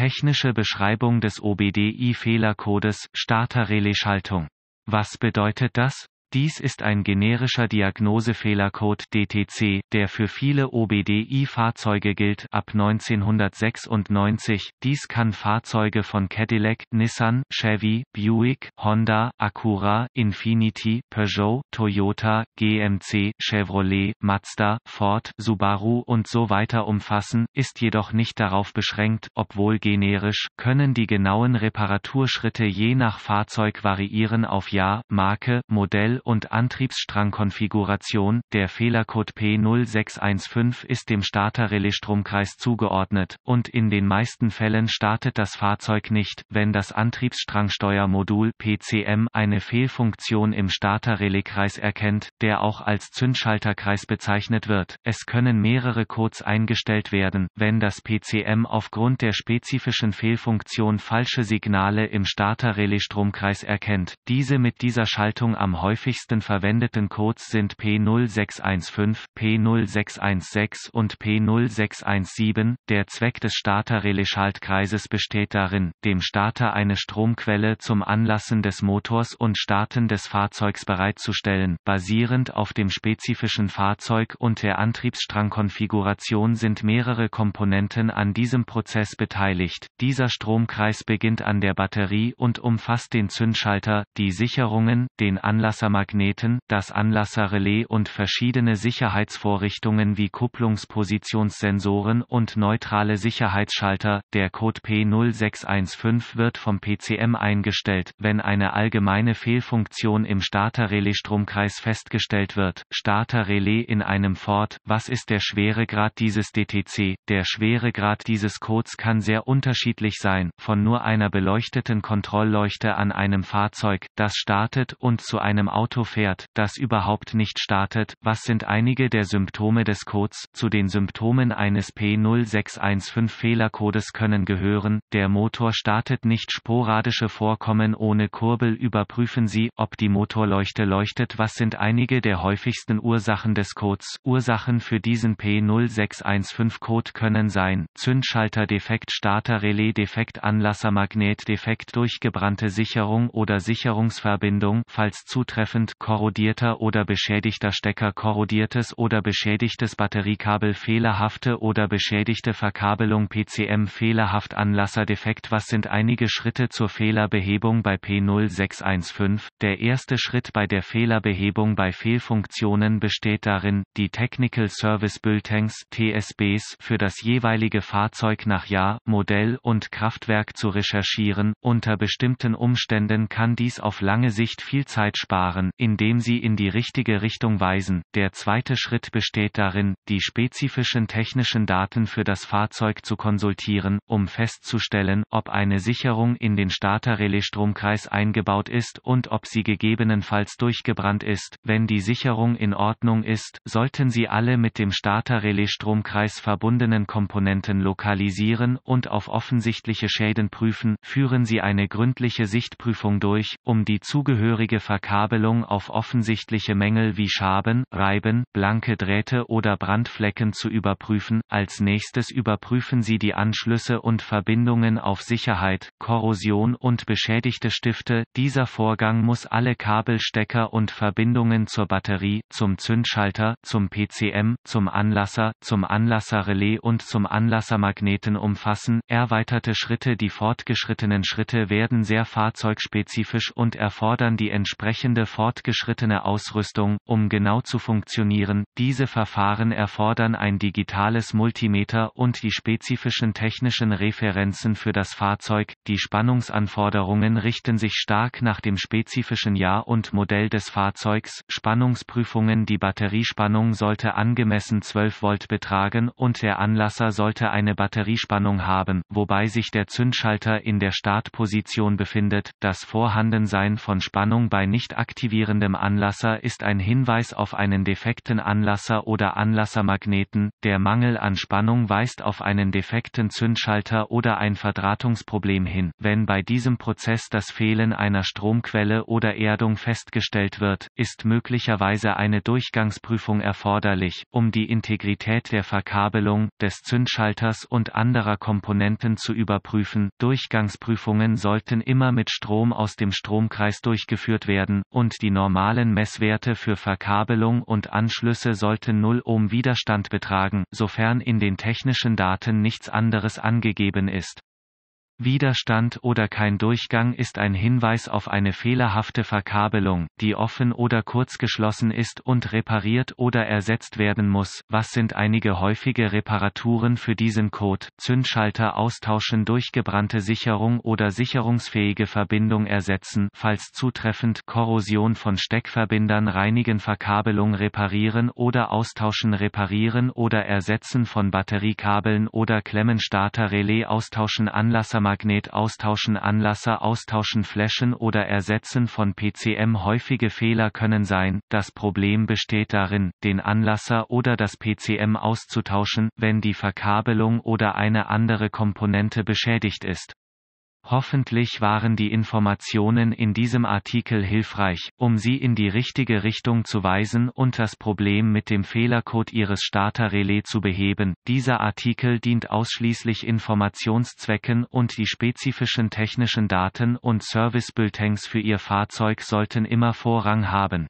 Technische Beschreibung des OBDI-Fehlercodes Starter-Relais-Schaltung. Was bedeutet das? Dies ist ein generischer Diagnosefehlercode DTC, der für viele OBDI-Fahrzeuge gilt ab 1996. Dies kann Fahrzeuge von Cadillac, Nissan, Chevy, Buick, Honda, Acura, Infiniti, Peugeot, Toyota, GMC, Chevrolet, Mazda, Ford, Subaru und so weiter umfassen, ist jedoch nicht darauf beschränkt, obwohl generisch, können die genauen Reparaturschritte je nach Fahrzeug variieren auf Jahr, Marke, Modell und Antriebsstrangkonfiguration. Der Fehlercode P0615 ist dem Starter-Relais-Stromkreis zugeordnet und in den meisten Fällen startet das Fahrzeug nicht, wenn das Antriebsstrangsteuermodul PCM eine Fehlfunktion im Starter-Relais-Kreis erkennt, der auch als Zündschalterkreis bezeichnet wird. Es können mehrere Codes eingestellt werden, wenn das PCM aufgrund der spezifischen Fehlfunktion falsche Signale im Starter-Relais-Stromkreis erkennt. Diese mit dieser Schaltung am häufigsten häufigsten verwendeten Codes sind P0615, P0616 und P0617. Der Zweck des Starter-Relais-Schaltkreises besteht darin, dem Starter eine Stromquelle zum Anlassen des Motors und Starten des Fahrzeugs bereitzustellen. Basierend auf dem spezifischen Fahrzeug und der Antriebsstrangkonfiguration sind mehrere Komponenten an diesem Prozess beteiligt. Dieser Stromkreis beginnt an der Batterie und umfasst den Zündschalter, die Sicherungen, den Anlassermaterial Magneten, das Anlasserrelais und verschiedene Sicherheitsvorrichtungen wie Kupplungspositionssensoren und neutrale Sicherheitsschalter. Der Code P0615 wird vom PCM eingestellt, wenn eine allgemeine Fehlfunktion im Starterrelais-Stromkreis festgestellt wird. Starterrelais in einem Ford, was ist der Schweregrad dieses DTC? Der Schweregrad dieses Codes kann sehr unterschiedlich sein, von nur einer beleuchteten Kontrollleuchte an einem Fahrzeug, das startet und zu einem Auto Auto fährt, das überhaupt nicht startet. Was sind einige der Symptome des Codes? Zu den Symptomen eines P0615-Fehlercodes können gehören, der Motor startet nicht sporadische Vorkommen ohne Kurbel überprüfen Sie, ob die Motorleuchte leuchtet. Was sind einige der häufigsten Ursachen des Codes? Ursachen für diesen P0615-Code können sein, Zündschalterdefekt, Starterrelaisdefekt, Anlassermagnetdefekt, durchgebrannte Sicherung oder Sicherungsverbindung, falls zutreffend anschließend korrodierter oder beschädigter Stecker korrodiertes oder beschädigtes Batteriekabel fehlerhafte oder beschädigte Verkabelung PCM fehlerhaft Anlasser Was sind einige Schritte zur Fehlerbehebung bei P0615? Der erste Schritt bei der Fehlerbehebung bei Fehlfunktionen besteht darin, die Technical Service Bulletins TSBs für das jeweilige Fahrzeug nach Jahr, Modell und Kraftwerk zu recherchieren. Unter bestimmten Umständen kann dies auf lange Sicht viel Zeit sparen, indem sie in die richtige Richtung weisen. Der zweite Schritt besteht darin, die spezifischen technischen Daten für das Fahrzeug zu konsultieren, um festzustellen, ob eine Sicherung in den starterrelais eingebaut ist und ob sie gegebenenfalls durchgebrannt ist. Wenn die Sicherung in Ordnung ist, sollten Sie alle mit dem Starter-Relais-Stromkreis verbundenen Komponenten lokalisieren und auf offensichtliche Schäden prüfen. Führen Sie eine gründliche Sichtprüfung durch, um die zugehörige Verkabelung auf offensichtliche Mängel wie Schaben, Reiben, blanke Drähte oder Brandflecken zu überprüfen. Als nächstes überprüfen Sie die Anschlüsse und Verbindungen auf Sicherheit, Korrosion und beschädigte Stifte. Dieser Vorgang muss dass alle Kabelstecker und Verbindungen zur Batterie, zum Zündschalter, zum PCM, zum Anlasser, zum Anlasserrelais und zum Anlassermagneten umfassen. Erweiterte Schritte Die fortgeschrittenen Schritte werden sehr fahrzeugspezifisch und erfordern die entsprechende fortgeschrittene Ausrüstung, um genau zu funktionieren. Diese Verfahren erfordern ein digitales Multimeter und die spezifischen technischen Referenzen für das Fahrzeug. Die Spannungsanforderungen richten sich stark nach dem spezifischen spezifischen Jahr und Modell des Fahrzeugs, Spannungsprüfungen Die Batteriespannung sollte angemessen 12 Volt betragen und der Anlasser sollte eine Batteriespannung haben, wobei sich der Zündschalter in der Startposition befindet. Das Vorhandensein von Spannung bei nicht aktivierendem Anlasser ist ein Hinweis auf einen defekten Anlasser oder Anlassermagneten, der Mangel an Spannung weist auf einen defekten Zündschalter oder ein Verdrahtungsproblem hin. Wenn bei diesem Prozess das Fehlen einer Stromquelle oder oder Erdung festgestellt wird, ist möglicherweise eine Durchgangsprüfung erforderlich, um die Integrität der Verkabelung, des Zündschalters und anderer Komponenten zu überprüfen. Durchgangsprüfungen sollten immer mit Strom aus dem Stromkreis durchgeführt werden, und die normalen Messwerte für Verkabelung und Anschlüsse sollten 0 Ohm Widerstand betragen, sofern in den technischen Daten nichts anderes angegeben ist. Widerstand oder kein Durchgang ist ein Hinweis auf eine fehlerhafte Verkabelung, die offen oder kurzgeschlossen ist und repariert oder ersetzt werden muss. Was sind einige häufige Reparaturen für diesen Code? Zündschalter austauschen, durchgebrannte Sicherung oder sicherungsfähige Verbindung ersetzen, falls zutreffend Korrosion von Steckverbindern reinigen, Verkabelung reparieren oder austauschen, reparieren oder ersetzen von Batteriekabeln oder Klemmenstarter Relais austauschen, Anlasser Magnet austauschen Anlasser austauschen Flaschen oder Ersetzen von PCM häufige Fehler können sein, das Problem besteht darin, den Anlasser oder das PCM auszutauschen, wenn die Verkabelung oder eine andere Komponente beschädigt ist. Hoffentlich waren die Informationen in diesem Artikel hilfreich, um Sie in die richtige Richtung zu weisen und das Problem mit dem Fehlercode Ihres Starter-Relais zu beheben. Dieser Artikel dient ausschließlich Informationszwecken und die spezifischen technischen Daten und Service-Bulletins für Ihr Fahrzeug sollten immer Vorrang haben.